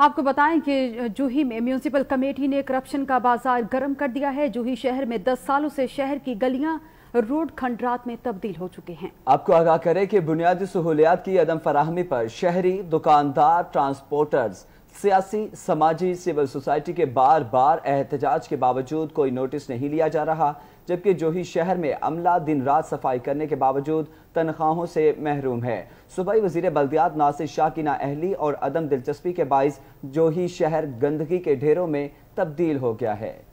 आपको बताएं कि जूही में म्यूनिसिपल कमेटी ने करप्शन का बाजार गर्म कर दिया है जूही शहर में 10 सालों से शहर की गलियां रोड खंडरात में तब्दील हो चुके हैं आपको आगाह करें कि बुनियादी सहूलियात की अदम फराहमी पर शहरी दुकानदार ट्रांसपोर्टर्स सियासी समाजी सिविल सोसाइटी के बार बार एहतजाज के बावजूद कोई नोटिस नहीं लिया जा रहा जबकि जोही शहर में अमला दिन रात सफाई करने के बावजूद तनख्वाहों से महरूम है सुबह वजीर बल्दियात नासिर शाह की नाअहली और अदम दिलचस्पी के बायस जोही शहर गंदगी के ढेरों में तब्दील हो गया है